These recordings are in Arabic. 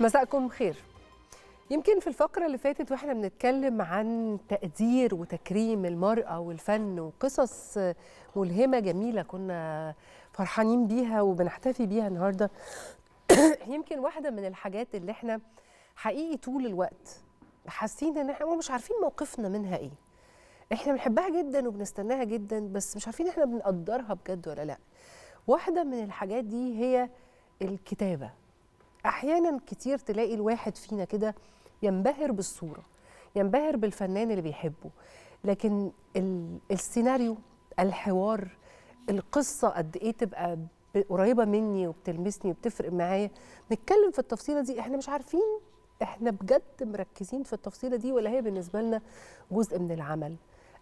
مساءكم خير يمكن في الفقرة اللي فاتت واحنا بنتكلم عن تقدير وتكريم المرأة والفن وقصص ملهمة جميلة كنا فرحانين بيها وبنحتفي بيها النهاردة يمكن واحدة من الحاجات اللي احنا حقيقي طول الوقت حاسين ان احنا مش عارفين موقفنا منها ايه احنا بنحبها جدا وبنستناها جدا بس مش عارفين احنا بنقدرها بجد ولا لا واحدة من الحاجات دي هي الكتابة احيانا كتير تلاقي الواحد فينا كده ينبهر بالصوره ينبهر بالفنان اللي بيحبه لكن السيناريو الحوار القصه قد ايه تبقى قريبه مني وبتلمسني وبتفرق معايا نتكلم في التفصيله دي احنا مش عارفين احنا بجد مركزين في التفصيله دي ولا هي بالنسبه لنا جزء من العمل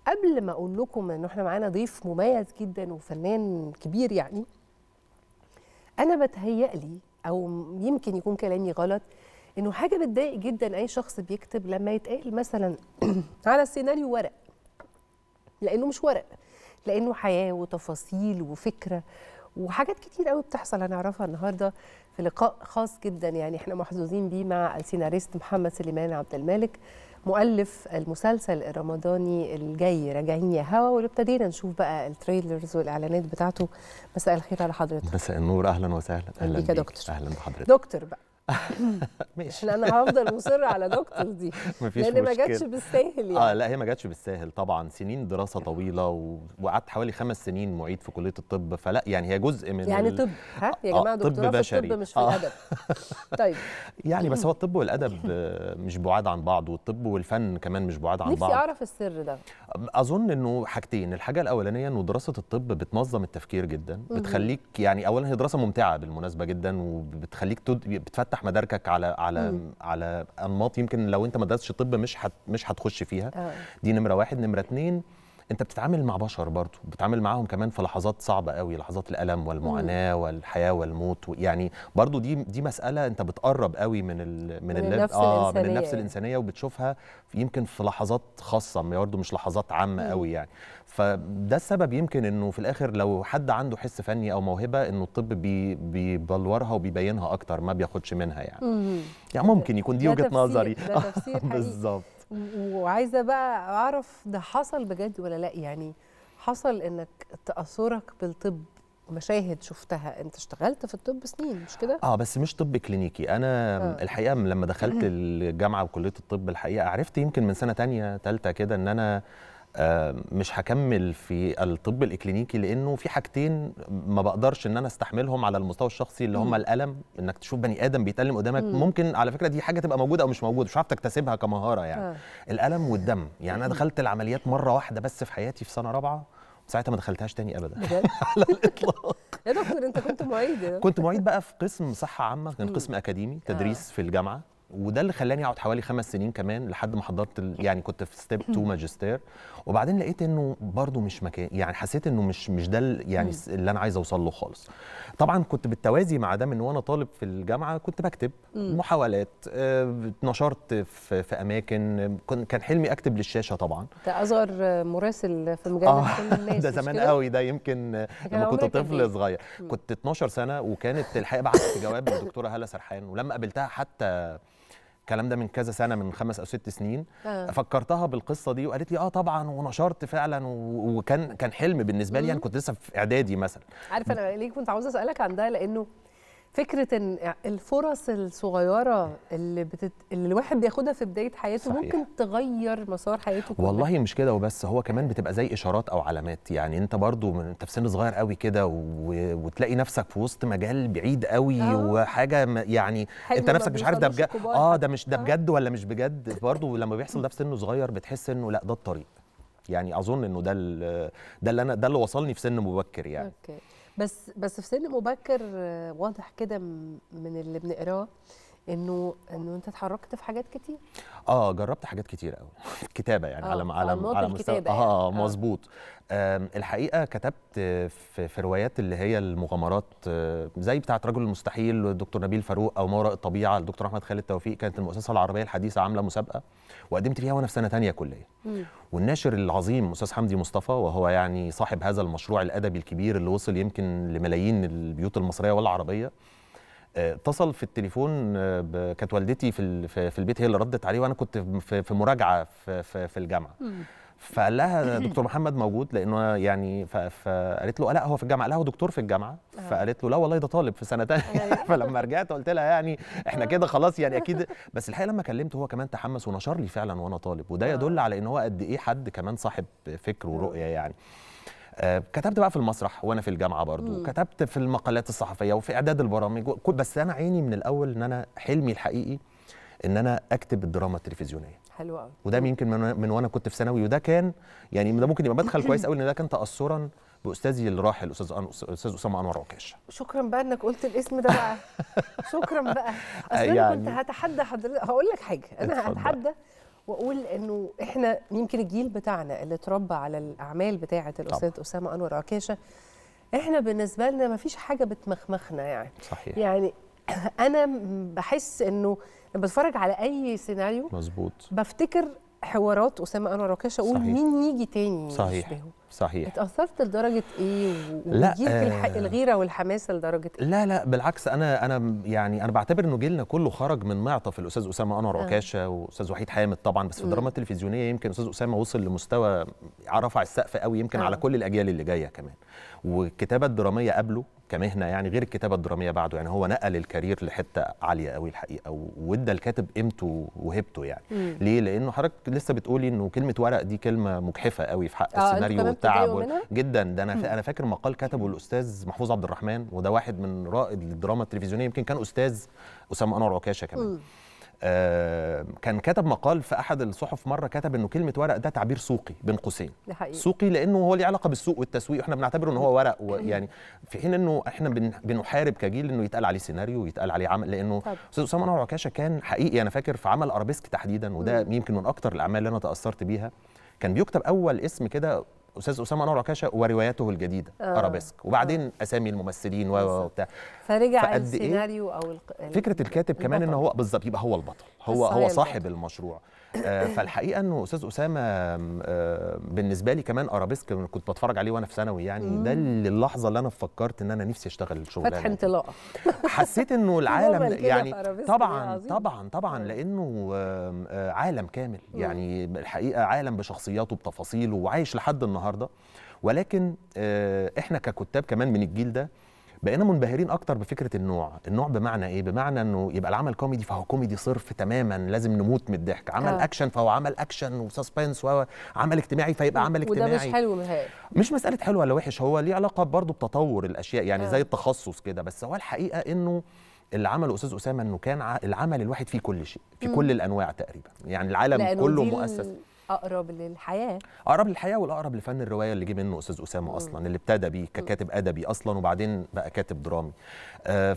قبل ما اقول لكم ان احنا معانا ضيف مميز جدا وفنان كبير يعني انا بتهيألي او يمكن يكون كلامي غلط انه حاجه بتضايق جدا اي شخص بيكتب لما يتقال مثلا على السيناريو ورق لانه مش ورق لانه حياه وتفاصيل وفكره وحاجات كتير قوي بتحصل هنعرفها النهارده في لقاء خاص جدا يعني احنا محظوظين بيه مع السيناريست محمد سليمان عبد المالك مؤلف المسلسل الرمضاني الجاي راجعين يا هوا وابتدينا نشوف بقى التريلرز والاعلانات بتاعته مساء الخير على حضرتك مساء النور اهلا وسهلا اهلا بيك يا دكتور اهلا بحضرتك دكتور بقى ماشي انا هفضل مصر على دكتور دي مفيش لان ما جاتش بالساهل يعني اه لا هي ما جاتش بالساهل طبعا سنين دراسه طويله وقعدت حوالي خمس سنين معيد في كليه الطب فلا يعني هي جزء من يعني طب ها يا آه، جماعه آه دكتوره طب بشري. في الطب مش في آه. الادب طيب يعني بس هو الطب والادب مش بعاد عن بعض والطب والفن كمان مش بعاد عن بعض نفسي اعرف السر ده اظن انه حاجتين الحاجه الاولانيه انه دراسه الطب بتنظم التفكير جدا بتخليك يعني اولا هي دراسه ممتعه بالمناسبه جدا وبتخليك تد... بتفتح مداركك على على مم. على انماط يمكن لو انت ما درستش طب مش حت... مش هتخش فيها آه. دي نمره واحد نمره اتنين انت بتتعامل مع بشر برضه بتتعامل معاهم كمان في لحظات صعبه قوي لحظات الالم والمعاناه والحياه والموت يعني برضه دي دي مساله انت بتقرب قوي من ال من, من النفس آه الانسانيه من النفس الانسانيه وبتشوفها يمكن في لحظات خاصه برضه مش لحظات عامه قوي يعني فده السبب يمكن انه في الاخر لو حد عنده حس فني او موهبه انه الطب بي بيبلورها وبيبينها اكتر ما بياخدش منها يعني يعني ممكن يكون دي وجهه نظري بالظبط وعايزه بقى اعرف ده حصل بجد ولا لا يعني حصل انك تاثرك بالطب مشاهد شفتها انت اشتغلت في الطب سنين مش كده اه بس مش طب كلينيكي انا آه. الحقيقه لما دخلت الجامعه وكليه الطب الحقيقه عرفت يمكن من سنه تانية تالتة كده ان انا آه، مش هكمل في الطب الاكلينيكي لانه في حاجتين ما بقدرش ان انا استحملهم على المستوى الشخصي اللي هم الالم انك تشوف بني ادم بيتالم قدامك مم. ممكن على فكره دي حاجه تبقى موجوده او مش موجوده مش عارف تكتسبها كمهاره يعني آه. الالم والدم يعني انا دخلت العمليات مره واحده بس في حياتي في سنه رابعه ساعتها ما دخلتهاش تاني ابدا على الاطلاق يا دكتور انت كنت معيد كنت معيد بقى في قسم صحه عامه كان قسم اكاديمي آه. تدريس في الجامعه وده اللي خلاني اقعد حوالي خمس سنين كمان لحد ما حضرت يعني كنت في ستيب 2 ماجستير وبعدين لقيت انه برضو مش مكان يعني حسيت انه مش مش ده يعني م. اللي انا عايز اوصل له خالص طبعا كنت بالتوازي مع ده من وانا طالب في الجامعه كنت بكتب م. محاولات اتنشرت آه، في, في اماكن كان حلمي اكتب للشاشه طبعا ده اصغر مراسل في مجال آه ده زمان قوي ده يمكن لما كنت طفل صغير كنت 12 سنه وكانت الحقيقه بعت جواب للدكتوره هلا سرحان ولما قابلتها حتى الكلام ده من كذا سنه من خمس او ست سنين آه. فكرتها بالقصه دي وقالت لي اه طبعا ونشرت فعلا وكان كان حلم بالنسبه لي انا يعني كنت لسه في اعدادي مثلا عارفه انا ليه كنت عاوزه اسالك عن ده لانه فكره ان الفرص الصغيره اللي, بتت... اللي الواحد بياخدها في بدايه حياته صحيح. ممكن تغير مسار حياته كله. والله مش كده وبس هو كمان بتبقى زي اشارات او علامات يعني انت برضو من... انت في سن صغير قوي كده و... وتلاقي نفسك في وسط مجال بعيد قوي آه. وحاجه م... يعني انت نفسك مش عارف ده بجد اه ده مش ده آه. بجد ولا مش بجد برضو لما بيحصل ده في سن صغير بتحس انه لا ده الطريق يعني اظن انه ده ده اللي انا ده اللي وصلني في سن مبكر يعني أوكي. بس بس في سن مبكر آه، واضح كده من اللي بنقراه انه انه انت اتحركت في حاجات كتير اه جربت حاجات كتير قوي كتابه يعني آه على على على مستوى يعني. اه, آه. مظبوط آه الحقيقه كتبت في, في روايات اللي هي المغامرات آه، زي بتاعه رجل المستحيل والدكتور نبيل فاروق او ما وراء الطبيعه الدكتور احمد خالد توفيق كانت المؤسسه العربيه الحديثه عامله مسابقه وقدمت فيها وانا في سنه ثانيه كليه والناشر العظيم استاذ حمدي مصطفى وهو يعني صاحب هذا المشروع الادبي الكبير اللي وصل يمكن لملايين البيوت المصريه والعربيه اتصل في التليفون آه، كانت والدتي في في البيت هي اللي ردت عليه وانا كنت في مراجعه في في, في الجامعه فقال لها دكتور محمد موجود لانه يعني فقالت له لا هو في الجامعه قال لها هو دكتور في الجامعه آه. فقالت له لا والله ده طالب في سنه ثانيه أيوة. فلما رجعت قلت لها يعني احنا كده خلاص يعني اكيد بس الحقيقه لما كلمته هو كمان تحمس ونشر لي فعلا وانا طالب وده آه. يدل على ان هو قد ايه حد كمان صاحب فكر ورؤيه يعني آه، كتبت بقى في المسرح وانا في الجامعه برضو مم. كتبت في المقالات الصحفيه وفي اعداد البرامج بس انا عيني من الاول ان انا حلمي الحقيقي ان انا اكتب الدراما التلفزيونيه حلو قوي وده يمكن من, من وانا كنت في ثانوي وده كان يعني ده ممكن يبقى مدخل كويس قوي ان ده كان تاثرا باستاذي اللي راح الاستاذ الاستاذ اسامه انور عكاش شكرا بقى انك قلت الاسم ده بقى شكرا بقى اصل يعني... انا كنت هتحدى حضرتك هقول لك حاجه انا هتحدى واقول انه احنا يمكن الجيل بتاعنا اللي اتربى على الاعمال بتاعه الاستاذ اسامه انور عكاشه احنا بالنسبه لنا ما فيش حاجه بتمخمخنا يعني صحيح. يعني انا بحس انه لما بتفرج على اي سيناريو مظبوط بفتكر حوارات اسامه انور وكاشه اقول مين يجي تاني يعني صحيح صحيح اتاثرت لدرجه ايه لا آه الغيره والحماسه لدرجه ايه لا لا بالعكس انا انا يعني انا بعتبر انه جيلنا كله خرج من معطف الاستاذ اسامه انور عكاشه آه. واستاذ وحيد حامد طبعا بس في الدراما التلفزيونيه يمكن استاذ اسامه وصل لمستوى رفع السقف قوي يمكن آه. على كل الاجيال اللي جايه كمان والكتابه الدراميه قبله كمهنه يعني غير الكتابه الدراميه بعده يعني هو نقل الكارير لحته عاليه قوي الحقيقه وادى الكاتب قيمته وهيبته يعني مم. ليه لانه حضرتك لسه بتقولي انه كلمه ورق دي كلمه مجحفة قوي في حق آه السيناريو والتعب جدا ده انا مم. انا فاكر مقال كتبه الاستاذ محفوظ عبد الرحمن وده واحد من رائد الدراما التلفزيونيه يمكن كان استاذ اسامه انور عكاشه كمان مم. آه، كان كتب مقال في احد الصحف مره كتب انه كلمه ورق ده تعبير سوقي بين قوسين سوقي لانه هو ليه علاقه بالسوق والتسويق احنا بنعتبره ان هو ورق يعني في حين انه احنا بنحارب كجيل انه يتقال عليه سيناريو ويتقال عليه عمل لانه استاذ اسامه انور عكاشه كان حقيقي انا فاكر في عمل ارابيسك تحديدا وده يمكن من اكتر الاعمال اللي انا تاثرت بيها كان بيكتب اول اسم كده استاذ اسامه نور عكاشه وروايته الجديده آه. ارابيسك وبعدين آه. اسامي الممثلين و وبتاع فرجع السيناريو إيه؟ او الق... فكره الكاتب البطل. كمان ان هو بالظبط يبقى هو البطل هو هو صاحب البطل. المشروع آه، فالحقيقه انه استاذ اسامه آه، بالنسبه لي كمان ارابيسك كنت بتفرج عليه وانا في ثانوي يعني ده اللي اللحظه اللي انا فكرت ان انا نفسي اشتغل الشغل ده فتح انطلاقه حسيت انه العالم يعني طبعا طبعا طبعا لانه آه، عالم كامل يعني الحقيقه عالم بشخصياته بتفاصيله وعايش لحد النهارده ولكن احنا ككتاب كمان من الجيل ده بقينا منبهرين اكتر بفكره النوع النوع بمعنى ايه بمعنى انه يبقى العمل كوميدي فهو كوميدي صرف تماما لازم نموت من الضحك عمل آه. اكشن فهو عمل اكشن وسسبنس وعمل اجتماعي فيبقى عمل اجتماعي وده مش حلو نهائي مش مساله حلو ولا وحش هو ليه علاقه برضه بتطور الاشياء يعني آه. زي التخصص كده بس هو الحقيقه انه اللي عمله استاذ اسامه انه كان العمل الواحد فيه كل شيء في كل الانواع تقريبا يعني العالم كله مؤسس اقرب للحياه اقرب للحياه والاقرب لفن الروايه اللي جه منه استاذ اسامه اصلا اللي ابتدى بيه ككاتب ادبي اصلا وبعدين بقى كاتب درامي آه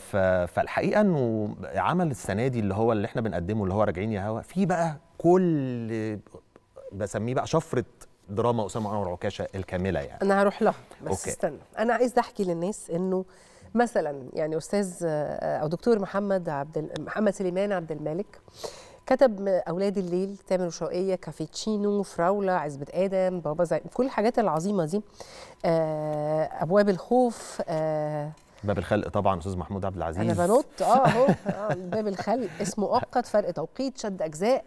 فالحقيقه انه عمل السنه دي اللي هو اللي احنا بنقدمه اللي هو راجعين يا هوا في بقى كل بسميه بقى شفره دراما اسامه انور عكاشه الكامله يعني انا هروح لها بس أوكي. استنى انا عايز احكي للناس انه مثلا يعني استاذ آه، او دكتور محمد عبد محمد سليمان عبد الملك كتب اولاد الليل تامر وشوقيه كافيتشينو فراوله عزبه ادم بابا زي كل الحاجات العظيمه دي آه، ابواب الخوف آه، باب الخلق طبعا استاذ محمود عبد العزيز انا بنط اه اهو آه، باب الخلق اسمه مؤقت فرق توقيت شد اجزاء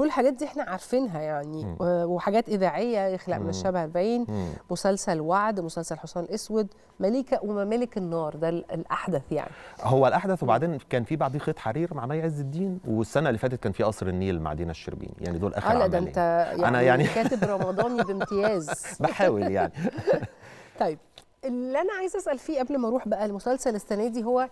كل الحاجات دي احنا عارفينها يعني مم. وحاجات اذاعيه يخلق من الشبه البين مسلسل وعد مسلسل حصان اسود ملكه وممالك النار ده الاحدث يعني هو الاحدث وبعدين كان في بعديه خيط حرير مع مي عز الدين والسنه اللي فاتت كان في قصر النيل مع دينا الشربيني يعني دول اخر عملين ده انت يعني انا يعني كاتب رمضاني بامتياز بحاول يعني طيب اللي انا عايزه اسال فيه قبل ما اروح بقى المسلسل السنه دي هو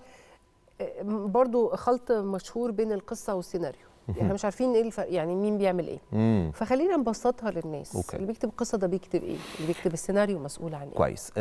آه، برضو خلط مشهور بين القصه والسيناريو احنا مش عارفين ايه الفرق يعني مين بيعمل ايه فخلينا نبسطها للناس أوكي. اللي بيكتب القصه ده بيكتب ايه اللي بيكتب السيناريو مسؤول عن ايه كويس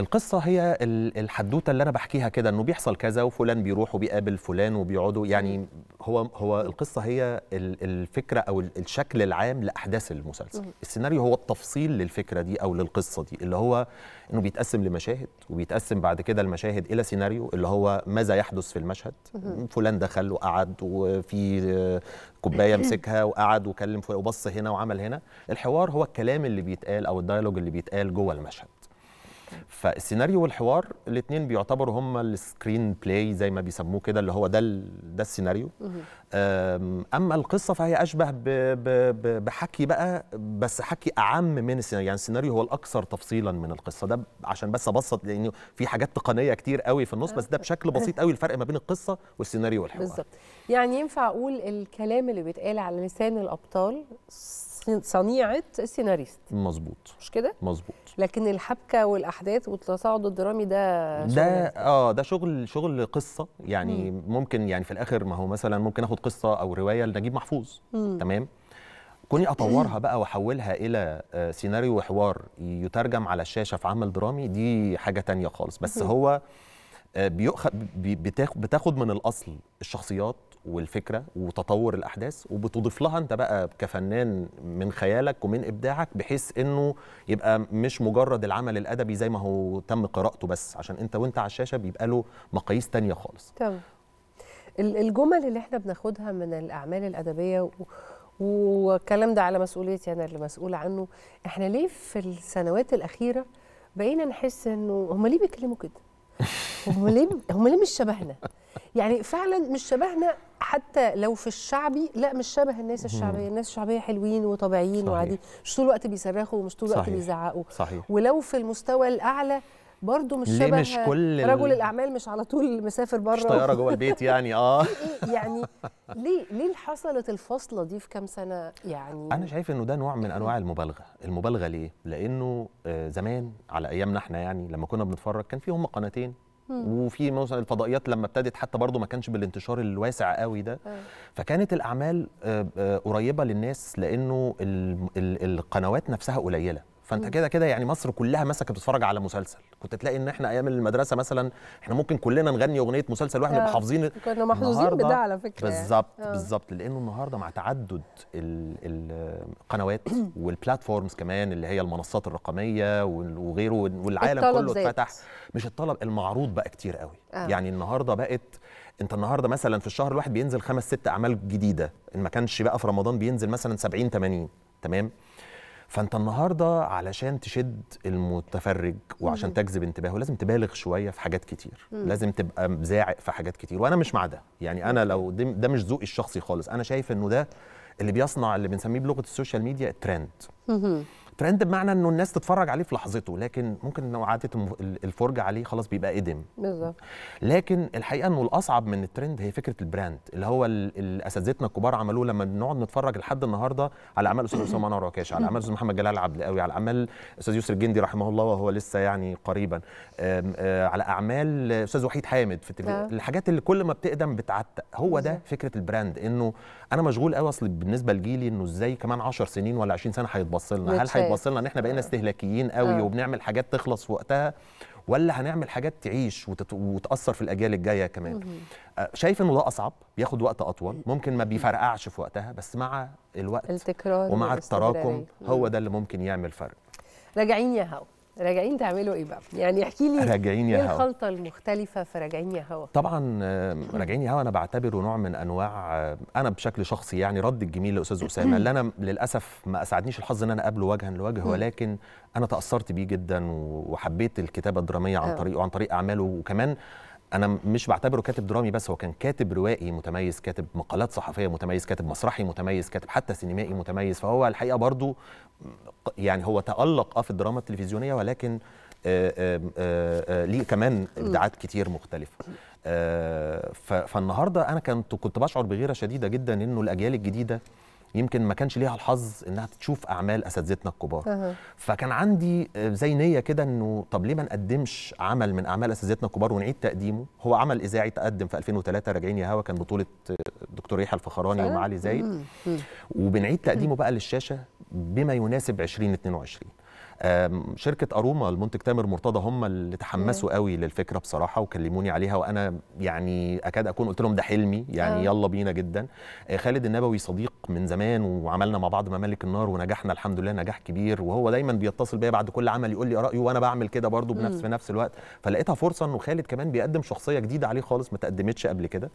القصه هي الحدوته اللي انا بحكيها كده انه بيحصل كذا وفلان بيروح وبيقابل فلان وبيقعدوا يعني هو هو القصه هي الفكره او الشكل العام لاحداث المسلسل مم. السيناريو هو التفصيل للفكره دي او للقصه دي اللي هو انه بيتقسم لمشاهد وبيتقسم بعد كده المشاهد الى سيناريو اللي هو ماذا يحدث في المشهد فلان دخل وقعد وفي كوبايه مسكها وقعد وكلم وبص هنا وعمل هنا الحوار هو الكلام اللي بيتقال او الديالوج اللي بيتقال جوه المشهد فالسيناريو والحوار الاثنين بيعتبروا هم السكرين بلاي زي ما بيسموه كده اللي هو ده ده السيناريو اما القصه فهي اشبه ب ب بحكي بقى بس حكي اعم من السيناريو يعني السيناريو هو الاكثر تفصيلا من القصه ده عشان بس ابسط لانه في حاجات تقنيه كتير قوي في النص بس ده بشكل بسيط قوي الفرق ما بين القصه والسيناريو والحوار بالظبط يعني ينفع اقول الكلام اللي بيتقال على لسان الابطال صنيعه السيناريست مظبوط مش كده مظبوط لكن الحبكه والاحداث والتصاعد الدرامي ده ده اه ده شغل شغل قصه يعني مم. ممكن يعني في الاخر ما هو مثلا ممكن اخد قصه او روايه لنجيب محفوظ مم. تمام كوني اطورها بقى واحولها الى آه، سيناريو وحوار يترجم على الشاشه في عمل درامي دي حاجه تانية خالص بس مم. هو آه، بيأخذ بتاخد من الاصل الشخصيات والفكره وتطور الاحداث وبتضيف لها انت بقى كفنان من خيالك ومن ابداعك بحيث انه يبقى مش مجرد العمل الادبي زي ما هو تم قراءته بس عشان انت وانت على الشاشه بيبقى له مقاييس تانية خالص تمام الجمل اللي احنا بناخدها من الاعمال الادبيه والكلام ده على مسؤوليتي انا اللي مسؤوله عنه احنا ليه في السنوات الاخيره بقينا نحس انه هم ليه بيتكلموا كده هم ليه هم ليه مش شبهنا يعني فعلا مش شبهنا حتى لو في الشعبي لا مش شبه الناس الشعبيه الناس الشعبيه حلوين وطبيعيين وعاديين مش طول الوقت بيصرخوا ومش طول الوقت بيزعقوا صحيح. ولو في المستوى الاعلى برضه مش ليه شبه مش كل رجل الاعمال مش على طول مسافر بره مش طياره جوه البيت يعني اه إيه، إيه، يعني ليه ليه حصلت الفصله دي في كام سنه يعني انا شايف انه ده نوع من انواع المبالغه المبالغه ليه لانه آه، زمان على ايامنا احنا يعني لما كنا بنتفرج كان في هم قناتين وفي مثلا الفضائيات لما ابتدت حتى برضه ما كانش بالانتشار الواسع قوي ده أيوة. فكانت الاعمال آه، آه، قريبه للناس لانه القنوات نفسها قليله فانت كده كده يعني مصر كلها مثلا كانت بتتفرج على مسلسل كنت تلاقي ان احنا ايام المدرسه مثلا احنا ممكن كلنا نغني اغنيه مسلسل واحنا نبقى آه، حافظين كنا محظوظين بده على فكره بالظبط آه. بالظبط لانه النهارده مع تعدد القنوات والبلاتفورمز كمان اللي هي المنصات الرقميه وغيره والعالم كله اتفتح مش الطلب المعروض بقى كتير قوي آه. يعني النهارده بقت انت النهارده مثلا في الشهر الواحد بينزل خمس ست اعمال جديده ان ما كانش بقى في رمضان بينزل مثلا 70 80 تمام فانت النهارده علشان تشد المتفرج وعشان تجذب انتباهه لازم تبالغ شويه في حاجات كتير مم. لازم تبقى زاعق في حاجات كتير وانا مش مع ده يعني انا لو ده مش ذوقي الشخصي خالص انا شايف انه ده اللي بيصنع اللي بنسميه بلغه السوشيال ميديا الترند ترند بمعنى انه الناس تتفرج عليه في لحظته لكن ممكن لو عادت الفرجه عليه خلاص بيبقى ادم بالظبط لكن الحقيقه انه الاصعب من الترند هي فكره البراند اللي هو اساتذتنا الكبار عملوه لما بنقعد نتفرج لحد النهارده على اعمال الاستاذ اسامه انور عكاش على اعمال الاستاذ محمد جلال عبدقوي على اعمال الاستاذ يوسف الجندي رحمه الله وهو لسه يعني قريبا آه، على اعمال الاستاذ وحيد حامد في التلفزيون آه. الحاجات اللي كل ما بتقدم بتعتق هو ده فكره البراند انه انا مشغول قوي اصل بالنسبه لجيلي انه ازاي كمان 10 سنين ولا 20 سنه هيتبص لنا هل بتبص طيب. لنا ان احنا بقينا آه. استهلاكيين قوي آه. وبنعمل حاجات تخلص في وقتها ولا هنعمل حاجات تعيش وتاثر في الاجيال الجايه كمان آه، شايف انه ده اصعب بياخد وقت اطول ممكن ما بيفرقعش في وقتها بس مع الوقت التكرار ومع التراكم هو ده اللي ممكن يعمل فرق راجعين يا هوا راجعين تعملوا ايه بقى؟ يعني احكي لي راجعين يا إيه هوا الخلطه المختلفه في راجعين يا هوا طبعا راجعين يا هوا انا بعتبره نوع من انواع انا بشكل شخصي يعني رد الجميل لاستاذ اسامه اللي انا للاسف ما اسعدنيش الحظ ان انا اقابله وجها لوجه ولكن انا تاثرت بيه جدا وحبيت الكتابه الدراميه عن آه. طريقه وعن طريق اعماله وكمان انا مش بعتبره كاتب درامي بس هو كان كاتب روائي متميز كاتب مقالات صحفيه متميز كاتب مسرحي متميز كاتب حتى سينمائي متميز فهو الحقيقه برضو يعني هو تالق اه في الدراما التلفزيونيه ولكن آه، آه، آه، ليه كمان ابداعات كتير مختلفه فالنهارده انا كنت كنت بشعر بغيره شديده جدا انه الاجيال الجديده يمكن ما كانش ليها الحظ انها تشوف اعمال اساتذتنا الكبار أه. فكان عندي آه، زي نيه كده انه طب ليه ما نقدمش عمل من اعمال اساتذتنا الكبار ونعيد تقديمه هو عمل اذاعي تقدم في 2003 راجعين يا هوا كان بطوله آه، دكتور ريحه الفخراني ومعالي زايد وبنعيد تقديمه بقى للشاشه بما يناسب 2022 شركه اروما المنتج تامر مرتضى هم اللي تحمسوا قوي للفكره بصراحه وكلموني عليها وانا يعني اكاد اكون قلت لهم ده حلمي يعني آه. يلا بينا جدا آه، خالد النبوي صديق من زمان وعملنا مع بعض ممالك النار ونجحنا الحمد لله نجاح كبير وهو دايما بيتصل بيا بعد كل عمل يقول لي رايه وانا بعمل كده برضه بنفس في نفس الوقت فلقيتها فرصه انه خالد كمان بيقدم شخصيه جديده عليه خالص ما تقدمتش قبل كده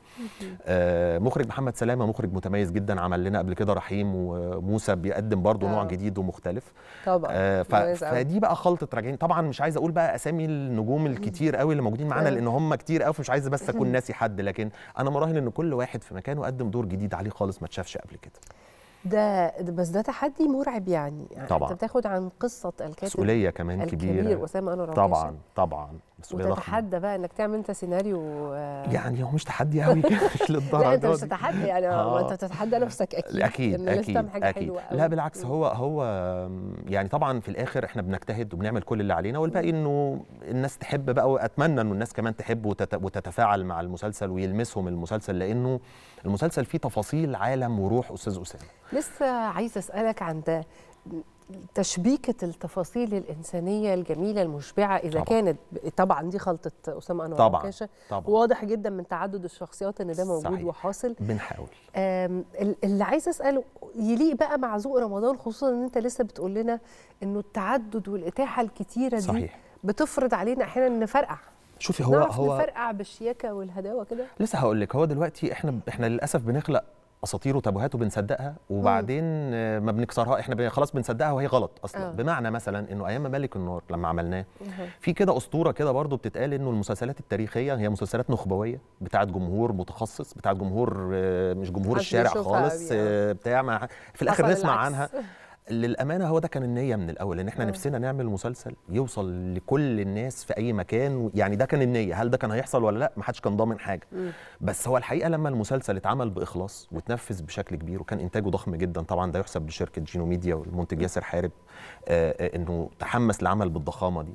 آه مخرج محمد سلامه مخرج متميز جدا عمل لنا قبل كده رحيم وموسى بيقدم برضه آه. نوع جديد ومختلف طبعا آه كويس قوي فدي بقى خلطه راجعين طبعا مش عايز اقول بقى اسامي النجوم الكتير قوي اللي موجودين معانا لان هم كتير قوي فمش عايز بس اكون ناسي حد لكن انا مراهن ان كل واحد في مكانه قدم دور جديد عليه خالص ما اتشافش قبل كده ده بس ده تحدي مرعب يعني, يعني طبعا انت بتاخد عن قصه الكاتب مسؤوليه كمان الكبير كبيره الكبير وسام انا طبعا طبعا مسؤوليه وتتحدى بقى انك تعمل انت سيناريو آه، يعني هو مش تحدي قوي مش للدرجه لا انت مش تتحدي يعني آه. انت بتتحدى نفسك اكيد اكيد إن اكيد, حاجة أكيد. حلوة لا بالعكس هو هو يعني طبعا في الاخر احنا بنجتهد وبنعمل كل اللي علينا والباقي انه الناس تحب بقى واتمنى انه الناس كمان تحب وتتفاعل مع المسلسل ويلمسهم المسلسل لانه المسلسل فيه تفاصيل عالم وروح استاذ اسامه لسه عايز اسالك عن ده تشبيكة التفاصيل الإنسانية الجميلة المشبعة إذا طبعًا. كانت طبعا دي خلطة أسامة أنور طبعا. طبعا. واضح جدا من تعدد الشخصيات إن ده موجود صحيح. وحاصل بنحاول اللي عايز أسأله يليق بقى مع ذوق رمضان خصوصا إن أنت لسه بتقول لنا إنه التعدد والإتاحة الكتيرة دي صحيح. بتفرض علينا أحيانا نفرقع شوفي هو نعرف هو نفرقع بالشياكة والهداوة كده لسه هقول لك هو دلوقتي إحنا إحنا للأسف بنخلق اساطير وتابوهات وبنصدقها وبعدين آه، ما بنكسرها احنا خلاص بنصدقها وهي غلط اصلا أوه. بمعنى مثلا انه ايام ملك النار لما عملناه في كده اسطوره كده برضو بتتقال انه المسلسلات التاريخيه هي مسلسلات نخبويه بتاعه جمهور متخصص بتاعه جمهور آه، مش جمهور الشارع خالص آه. بتاع ما في الاخر نسمع العكس. عنها للامانه هو ده كان النيه من الاول ان احنا أوه. نفسنا نعمل مسلسل يوصل لكل الناس في اي مكان يعني ده كان النيه هل ده كان هيحصل ولا لا ما حدش كان ضامن حاجه م. بس هو الحقيقه لما المسلسل اتعمل باخلاص وتنفذ بشكل كبير وكان انتاجه ضخم جدا طبعا ده يحسب لشركه جينو ميديا والمنتج ياسر حارب آه،, آه انه تحمس لعمل بالضخامه دي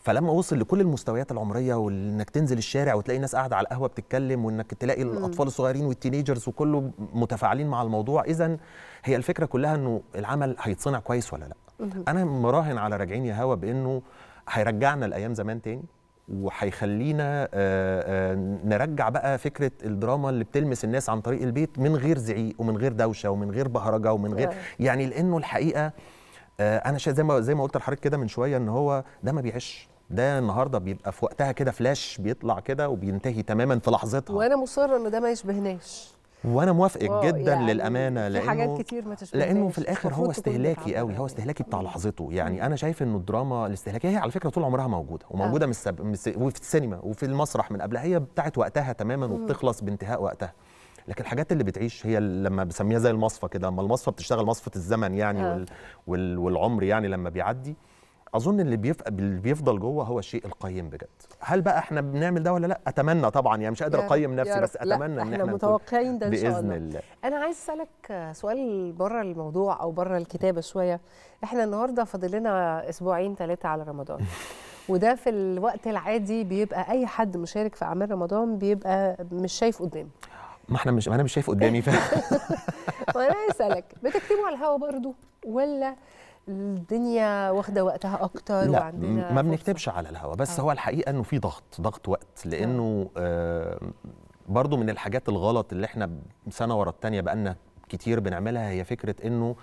فلما وصل لكل المستويات العمريه وانك تنزل الشارع وتلاقي ناس قاعده على القهوه بتتكلم وانك تلاقي م. الاطفال الصغيرين والتينيجرز وكله متفاعلين مع الموضوع اذا هي الفكره كلها انه العمل هيتصنع كويس ولا لا م. انا مراهن على راجعين يا هوا بانه هيرجعنا لايام زمان تاني وهيخلينا آه، آه، نرجع بقى فكره الدراما اللي بتلمس الناس عن طريق البيت من غير زعيق ومن غير دوشه ومن غير بهرجه ومن غير آه. يعني لانه الحقيقه انا زي ما زي ما قلت لحضرتك كده من شويه ان هو ده ما بيعيش ده النهارده بيبقى في وقتها كده فلاش بيطلع كده وبينتهي تماما في لحظتها وانا مصره ان ده ما يشبهناش وانا موافقك جدا يعني للامانه لانه حاجات كتير ما لانه في الاخر هو استهلاكي قوي هو استهلاكي بتاع لحظته يعني انا شايف انه الدراما الاستهلاكيه هي على فكره طول عمرها موجوده وموجوده آه. من, السب... من الس... وفي السينما وفي المسرح من قبلها هي بتاعت وقتها تماما وبتخلص بانتهاء وقتها لكن الحاجات اللي بتعيش هي لما بسميها زي المصفى كده اما المصفى بتشتغل مصفه الزمن يعني آه. وال... وال... والعمر يعني لما بيعدي اظن اللي بيف... اللي بيفضل جوه هو الشيء القيم بجد هل بقى احنا بنعمل ده ولا لا اتمنى طبعا يعني مش قادر اقيم نفسي بس اتمنى لا. ان احنا متوقعين ده ان شاء الله باذن الله انا عايز اسالك سؤال بره الموضوع او بره الكتابه شويه احنا النهارده فاضل لنا اسبوعين ثلاثه على رمضان وده في الوقت العادي بيبقى اي حد مشارك في اعمال رمضان بيبقى مش شايف قدامه ما احنا مش ما انا مش شايف قدامي ف طيب، انا اسالك بتكتبوا على الهوا برضو ولا الدنيا واخده وقتها اكتر لا وعندنا ما بنكتبش على الهوا بس آه. هو الحقيقه انه في ضغط ضغط وقت آه. لانه آه برضو من الحاجات الغلط اللي احنا سنه ورا الثانيه بقالنا كتير بنعملها هي فكره انه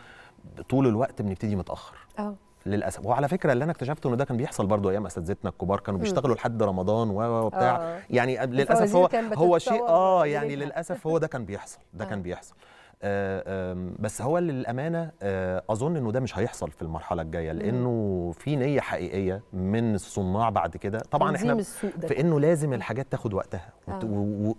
طول الوقت بنبتدي متاخر اه للاسف وعلى فكره اللي انا اكتشفته انه ده كان بيحصل برضو ايام اساتذتنا الكبار كانوا بيشتغلوا لحد رمضان وبتاع آه. يعني للاسف هو هو شيء اه يعني للاسف هو ده كان بيحصل ده آه. كان بيحصل آه، بس هو للامانه آه، اظن انه ده مش هيحصل في المرحله الجايه لانه في نيه حقيقيه من الصناع بعد كده طبعا احنا في انه لازم الحاجات تاخد وقتها آه.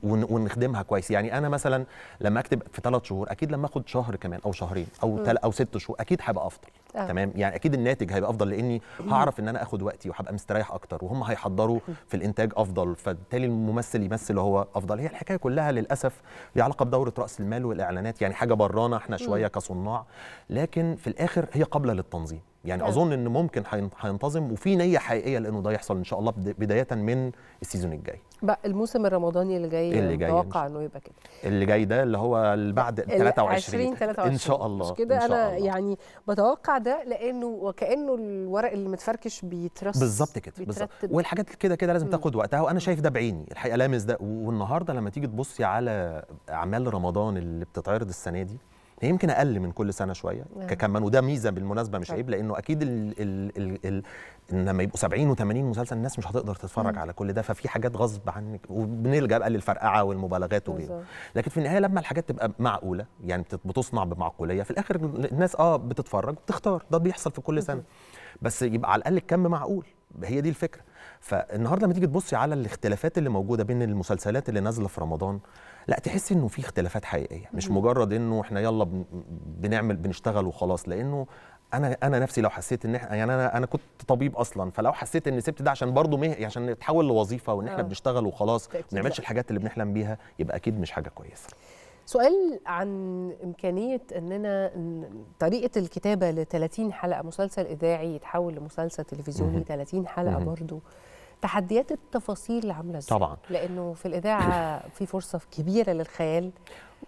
ونخدمها كويس يعني انا مثلا لما اكتب في ثلاث شهور اكيد لما اخد شهر كمان او شهرين او او ست شهور اكيد هبقى افضل آه. تمام يعني اكيد الناتج هيبقى افضل لاني هعرف ان انا اخد وقتي وهبقى مستريح اكتر وهم هيحضروا في الانتاج افضل فبالتالي الممثل يمثل هو افضل هي الحكايه كلها للاسف ليها علاقه بدوره راس المال والاعلانات يعني يعني حاجه برانا احنا شويه كصناع لكن في الاخر هي قابله للتنظيم يعني نعم. اظن ان ممكن هينتظم وفي نيه حقيقيه لانه ده يحصل ان شاء الله بدايه من السيزون الجاي بقى الموسم الرمضاني اللي جاي اللي جاي اتوقع انه يبقى كده اللي جاي ده اللي هو اللي بعد 23 23 ان شاء الله مش كده انا الله. يعني بتوقع ده لانه وكانه الورق اللي متفركش بيترص بالظبط كده بالظبط والحاجات كده كده لازم تاخد وقتها وانا شايف ده بعيني الحقيقه لامس ده والنهارده لما تيجي تبصي على اعمال رمضان اللي بتتعرض السنه دي يمكن اقل من كل سنه شويه نعم. ككمان وده ميزه بالمناسبه مش طيب. عيب لانه اكيد الـ الـ الـ الـ لما يبقوا 70 و80 مسلسل الناس مش هتقدر تتفرج مم. على كل ده ففي حاجات غصب عنك وبنلجا بقى للفرقعه والمبالغات وغيره لكن في النهايه لما الحاجات تبقى معقوله يعني بتصنع بمعقوليه في الاخر الناس اه بتتفرج وبتختار ده بيحصل في كل سنه مم. بس يبقى على الاقل الكم معقول هي دي الفكره فالنهارده لما تيجي تبصي على الاختلافات اللي موجوده بين المسلسلات اللي نازله في رمضان لا تحس انه في اختلافات حقيقيه مش مجرد انه احنا يلا بنعمل بنشتغل وخلاص لانه انا انا نفسي لو حسيت ان احنا يعني انا انا كنت طبيب اصلا فلو حسيت ان سبت ده عشان برضه مه... عشان نتحول لوظيفه وان احنا أوه. بنشتغل وخلاص ما نعملش الحاجات اللي بنحلم بيها يبقى اكيد مش حاجه كويسه سؤال عن إمكانية أننا طريقة الكتابة ل 30 حلقة مسلسل إذاعي يتحول لمسلسل تلفزيوني 30 حلقة برضو تحديات التفاصيل عامله ازاي طبعا لانه في الاذاعه في فرصه كبيره للخيال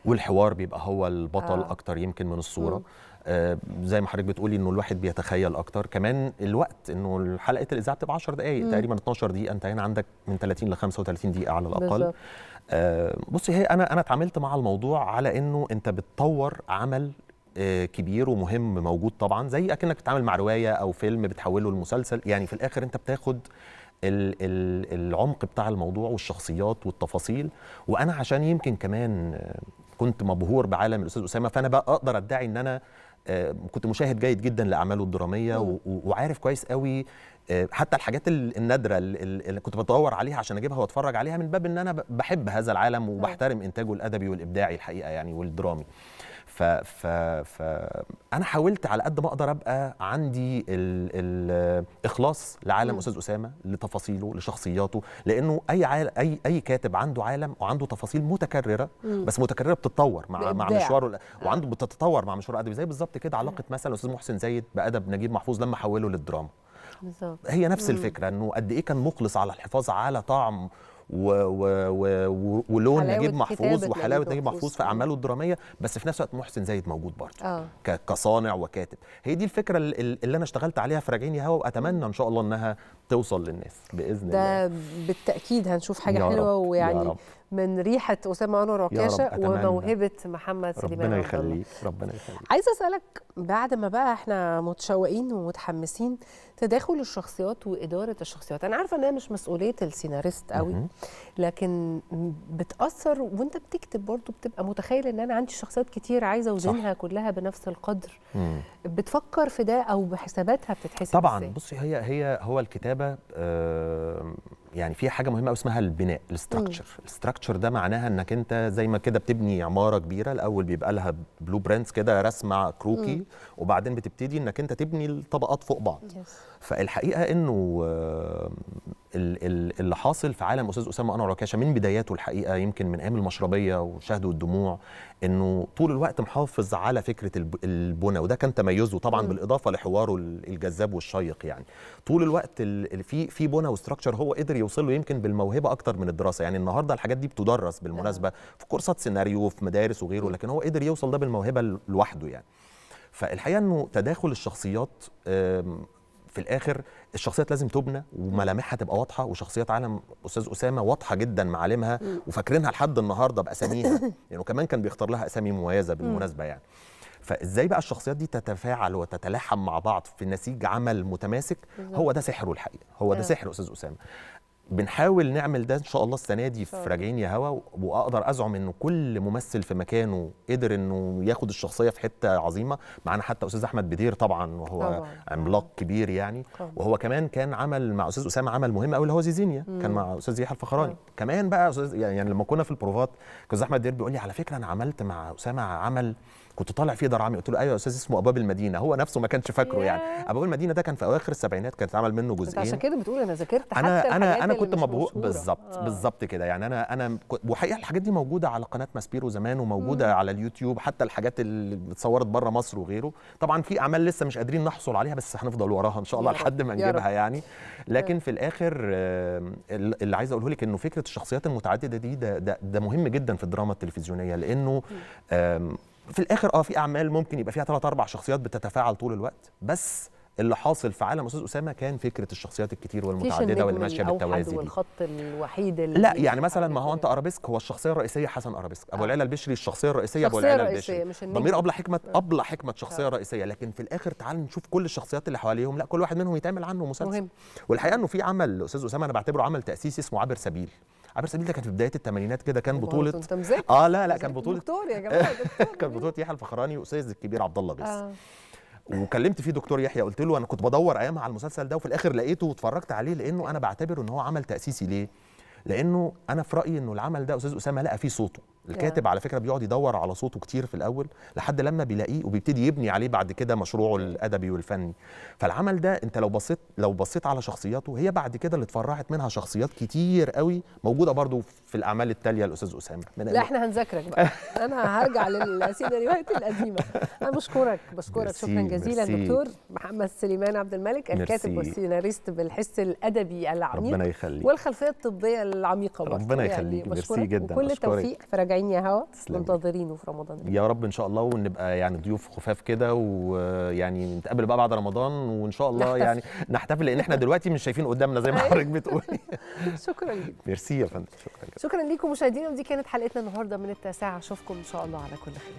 والحوار بيبقى هو البطل آه. اكتر يمكن من الصوره آه زي ما حضرتك بتقولي انه الواحد بيتخيل اكتر كمان الوقت انه حلقه الاذاعه بتبقى 10 دقائق تقريبا 12 دقيقه انت هنا عندك من 30 ل 35 دقيقه على الاقل آه بصي هي انا انا اتعاملت مع الموضوع على انه انت بتطور عمل آه، كبير ومهم موجود طبعا زي اكنك بتتعامل مع روايه او فيلم بتحوله لمسلسل يعني في الاخر انت بتاخد العمق بتاع الموضوع والشخصيات والتفاصيل وانا عشان يمكن كمان كنت مبهور بعالم الاستاذ اسامه فانا بقى اقدر ادعي ان انا آه، كنت مشاهد جيد جدا لاعماله الدراميه وعارف كويس قوي آه، حتى الحاجات النادره اللي كنت بدور عليها عشان اجيبها واتفرج عليها من باب ان انا بحب هذا العالم وبحترم انتاجه الادبي والابداعي الحقيقه يعني والدرامي ف ف ف انا حاولت على قد ما اقدر ابقى عندي الاخلاص لعالم م. استاذ اسامه لتفاصيله لشخصياته لانه اي عال اي اي كاتب عنده عالم وعنده تفاصيل متكرره م. بس متكرره بتتطور مع بإبداع. مع مشواره آه. وعنده بتتطور مع مشواره الادبي زي بالظبط كده علاقه مثلا الاستاذ محسن زايد بادب نجيب محفوظ لما حوله للدراما بالظبط هي نفس الفكره انه قد ايه كان مخلص على الحفاظ على طعم و و و ولون نجيب محفوظ يعني وحلاوه نجيب محفوظ في اعماله الدراميه بس في نفس الوقت محسن زايد موجود برضه آه. ك... كصانع وكاتب هي دي الفكره اللي انا اشتغلت عليها في راجعين يا هوا واتمنى ان شاء الله انها توصل للناس باذن ده الله ده بالتاكيد هنشوف حاجه حلوه ويعني من ريحه اسامه انور عكاشه وموهبه محمد سليمان ربنا يخليك ربنا يخليك عايزه اسالك بعد ما بقى احنا متشوقين ومتحمسين تداخل الشخصيات واداره الشخصيات انا عارفه انها مش مسؤوليه السيناريست قوي لكن بتاثر وانت بتكتب برضه بتبقى متخيل ان انا عندي شخصيات كتير عايزه اوزنها كلها بنفس القدر مم. بتفكر في ده او بحساباتها بتتحسب طبعا بصي هي هي هو الكتابه آه يعني في حاجه مهمه اسمها البناء الاستراكشر الاستراكشر ده معناها انك انت زي ما كده بتبني عماره كبيره الاول بيبقى لها بلو برينتس كده رسمه كروكي مم. وبعدين بتبتدي انك انت تبني الطبقات فوق بعض yes. فالحقيقه انه اللي حاصل في عالم استاذ اسامه انور عكاشه من بداياته الحقيقه يمكن من ايام المشربيه وشهد والدموع انه طول الوقت محافظ على فكره البنى وده كان تميزه طبعا بالاضافه لحواره الجذاب والشيق يعني طول الوقت في في بنى وستراكشر هو قدر يوصل له يمكن بالموهبه اكتر من الدراسه يعني النهارده الحاجات دي بتدرس بالمناسبه نعم. في كورسات سيناريو في مدارس وغيره لكن هو قدر يوصل ده بالموهبه لوحده يعني فالحقيقه انه تداخل الشخصيات في الاخر الشخصيات لازم تبنى وملامحها تبقى واضحه وشخصيات عالم استاذ اسامه واضحه جدا معالمها وفاكرينها لحد النهارده باساميها لانه يعني كمان كان بيختار لها اسامي مميزه بالمناسبه يعني فازاي بقى الشخصيات دي تتفاعل وتتلاحم مع بعض في نسيج عمل متماسك هو ده سحره الحقيقي هو ده آه. سحر استاذ اسامه بنحاول نعمل ده ان شاء الله السنه دي في راجعين يا هوا واقدر ازعم انه كل ممثل في مكانه قدر انه ياخد الشخصيه في حته عظيمه معانا حتى استاذ احمد بدير طبعا وهو طبعا. عملاق كبير يعني طبعا. وهو كمان كان عمل مع استاذ اسامه عمل مهم قوي اللي هو زيزينيا مم. كان مع استاذ يحيى الفخراني كمان بقى استاذ يعني لما كنا في البروفات استاذ احمد بدير بيقول لي على فكره انا عملت مع اسامه عمل كنت طالع فيه درعمي قلت له ايوه يا استاذ اسمه ابواب المدينه هو نفسه ما كانش فاكره يعني ابواب المدينه ده كان في اواخر السبعينات كان اتعمل منه جزئين عشان كده بتقول انا ذاكرت انا انا انا كنت مبهور بالظبط آه. بالظبط كده يعني انا انا وحقيقه الحاجات دي موجوده على قناه ماسبيرو زمان وموجوده مم. على اليوتيوب حتى الحاجات اللي اتصورت بره مصر وغيره طبعا في اعمال لسه مش قادرين نحصل عليها بس هنفضل وراها ان شاء الله لحد ما نجيبها يعني لكن آه. في الاخر اللي عايز اقوله لك انه فكره الشخصيات المتعدده دي ده, ده, ده مهم جدا في الدراما التلفزيونيه لانه في الاخر اه في اعمال ممكن يبقى فيها ثلاث اربع شخصيات بتتفاعل طول الوقت بس اللي حاصل في عالم استاذ اسامه كان فكره الشخصيات الكتير والمتعدده واللي ماشيه بالتوازي دي والخط الوحيد لا يعني مثلا ما هو يعني. انت ارابيسك هو الشخصيه الرئيسيه حسن ارابيسك ابو آه. العيله البشري الشخصيه الرئيسيه ابو العيله البشري ضمير ابلة حكمه آه. ابلة حكمه شخصيه آه. رئيسيه لكن في الاخر تعال نشوف كل الشخصيات اللي حواليهم لا كل واحد منهم يتعمل عنه مسلسل مهم. والحقيقه انه في عمل استاذ اسامه انا بعتبره عمل تاسيسي اسمه عبر سبيل عبير سبيل ده كان في بدايه الثمانينات كده كان بطوله اه لا لا كان بطوله دكتور يا جماعه دكتور كان بطوله يحيى الفخراني واستاذ الكبير عبد الله بس آه. وكلمت فيه دكتور يحيى قلت له انا كنت بدور ايامها على المسلسل ده وفي الاخر لقيته واتفرجت عليه لانه انا بعتبره ان هو عمل تاسيسي ليه؟ لانه انا في رايي انه العمل ده استاذ اسامه لقى فيه صوته الكاتب على فكره بيقعد يدور على صوته كتير في الاول لحد لما بيلاقيه وبيبتدي يبني عليه بعد كده مشروعه الادبي والفني فالعمل ده انت لو بصيت لو بصيت على شخصياته هي بعد كده اللي اتفرعت منها شخصيات كتير قوي موجوده برضو في الاعمال التاليه الاستاذ اسامه لا احنا هنذاكرك بقى انا هرجع للسيناريوهات القديمه انا بشكرك بشكرك شكرا جزيلا دكتور محمد سليمان عبد الملك الكاتب والسيناريست بالحس الادبي العميق ربنا يخليك والخلفيه الطبيه العميقه ربنا يخليك يعني ميرسي جدا كل التوفيق راجعين يا هوا منتظرينه في رمضان يا رب ان شاء الله ونبقى يعني ضيوف خفاف كده ويعني نتقابل بقى بعد رمضان وان شاء الله نحتفل. يعني نحتفل لان احنا دلوقتي مش شايفين قدامنا زي ما أيوة. حضرتك بتقولي شكرا جدا ميرسي يا فندم شكرا جدا شكرا ليكم مشاهدينا ودي كانت حلقتنا النهارده من التاسعه اشوفكم ان شاء الله على كل خير